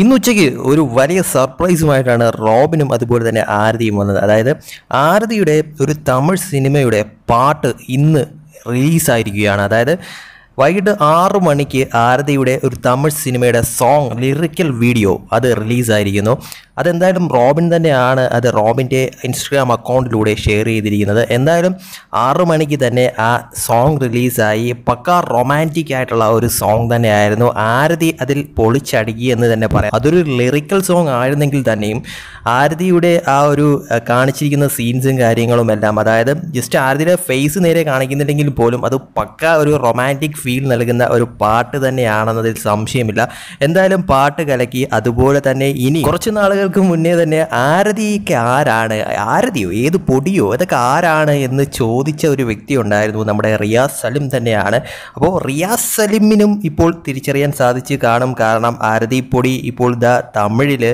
ഇന്ന് ഉച്ചയ്ക്ക് ഒരു വലിയ സർപ്രൈസുമായിട്ടാണ് റോബിനും അതുപോലെ തന്നെ ആരതിയും വന്നത് അതായത് ആരതിയുടെ ഒരു തമിഴ് സിനിമയുടെ പാട്ട് ഇന്ന് റിലീസായിരിക്കുകയാണ് അതായത് വൈകിട്ട് ആറ് മണിക്ക് ആരതിയുടെ ഒരു തമിഴ് സിനിമയുടെ സോങ് ലിറിക്കൽ വീഡിയോ അത് റിലീസായിരിക്കുന്നു അതെന്തായാലും റോബിൻ തന്നെയാണ് അത് റോബിൻ്റെ ഇൻസ്റ്റഗ്രാം അക്കൗണ്ടിലൂടെ ഷെയർ ചെയ്തിരിക്കുന്നത് എന്തായാലും ആറു മണിക്ക് തന്നെ ആ സോങ് റിലീസായി പക്ക റൊമാൻറ്റിക് ആയിട്ടുള്ള ഒരു സോങ് തന്നെയായിരുന്നു ആരതി അതിൽ പൊളിച്ചടുക്കി എന്ന് തന്നെ പറയാം അതൊരു ലിറിക്കൽ സോങ് ആയിരുന്നെങ്കിൽ തന്നെയും ആരതിയുടെ ആ ഒരു കാണിച്ചിരിക്കുന്ന സീൻസും കാര്യങ്ങളും എല്ലാം അതായത് ജസ്റ്റ് ആരതിയുടെ ഫേസ് നേരെ കാണിക്കുന്നുണ്ടെങ്കിൽ പോലും അത് പക്ക ഒരു റൊമാൻറ്റിക് ഫീൽ നൽകുന്ന ഒരു പാട്ട് തന്നെയാണെന്നതിൽ സംശയമില്ല എന്തായാലും പാട്ട് കലക്കി അതുപോലെ തന്നെ ഇനി കുറച്ച് നാളുകൾ വർഷങ്ങൾക്ക് മുന്നേ തന്നെ ആരതിക്ക് ആരാണ് ആരതിയോ ഏത് പൊടിയോ ഇതൊക്കെ ആരാണ് എന്ന് ചോദിച്ച ഒരു വ്യക്തി ഉണ്ടായിരുന്നു നമ്മുടെ റിയാസ് സലിം തന്നെയാണ് അപ്പോൾ റിയാസ് സലിമിനും ഇപ്പോൾ തിരിച്ചറിയാൻ സാധിച്ചു കാണും കാരണം ആരതി പൊടി ഇപ്പോൾ ദ തമിഴിൽ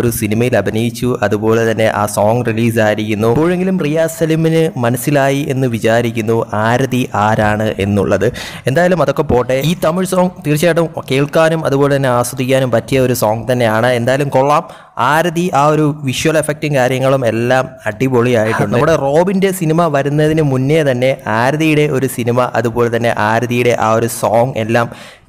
ഒരു സിനിമയിൽ അഭിനയിച്ചു അതുപോലെ തന്നെ ആ സോങ് റിലീസായിരിക്കുന്നു എപ്പോഴെങ്കിലും റിയാസ് സലിമിന് മനസ്സിലായി എന്ന് വിചാരിക്കുന്നു ആരതി ആരാണ് എന്നുള്ളത് എന്തായാലും അതൊക്കെ പോട്ടെ ഈ തമിഴ് സോങ് തീർച്ചയായിട്ടും കേൾക്കാനും അതുപോലെ തന്നെ ആസ്വദിക്കാനും പറ്റിയ ഒരു സോങ് തന്നെയാണ് എന്തായാലും കൊള്ളാം ആരതി ആ ഒരു വിഷ്വൽ എഫക്റ്റും കാര്യങ്ങളും എല്ലാം അടിപൊളിയായിട്ടുണ്ട് നമ്മുടെ റോബിൻ്റെ സിനിമ വരുന്നതിന് മുന്നേ തന്നെ ആരതിയുടെ ഒരു സിനിമ അതുപോലെ തന്നെ ആരതിയുടെ ആ ഒരു സോങ് എല്ലാം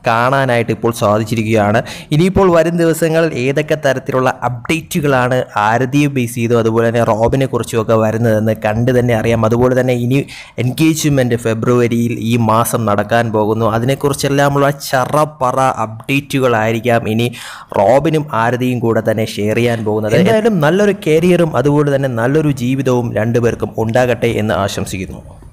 കാണാനായിട്ട് ഇപ്പോൾ സാധിച്ചിരിക്കുകയാണ് ഇനിയിപ്പോൾ വരും ദിവസങ്ങളിൽ ഏതൊക്കെ തരത്തിലുള്ള അപ്ഡേറ്റുകളാണ് ആരതിയെ ബേസ് ചെയ്തോ അതുപോലെ തന്നെ റോബിനെ കുറിച്ചും ഒക്കെ വരുന്നതെന്ന് കണ്ട് തന്നെ അറിയാം അതുപോലെ തന്നെ ഇനി എൻഗേജ്മെൻറ്റ് ഫെബ്രുവരിയിൽ ഈ മാസം നടക്കാൻ പോകുന്നു അതിനെക്കുറിച്ചെല്ലാമുള്ള ചറപ്പറ അപ്ഡേറ്റുകളായിരിക്കാം ഇനി റോബിനും ആരതിയും കൂടെ തന്നെ ഷെയർ ചെയ്യാൻ പോകുന്നത് എന്തായാലും നല്ലൊരു കരിയറും അതുപോലെ തന്നെ നല്ലൊരു ജീവിതവും രണ്ടുപേർക്കും ഉണ്ടാകട്ടെ എന്ന് ആശംസിക്കുന്നു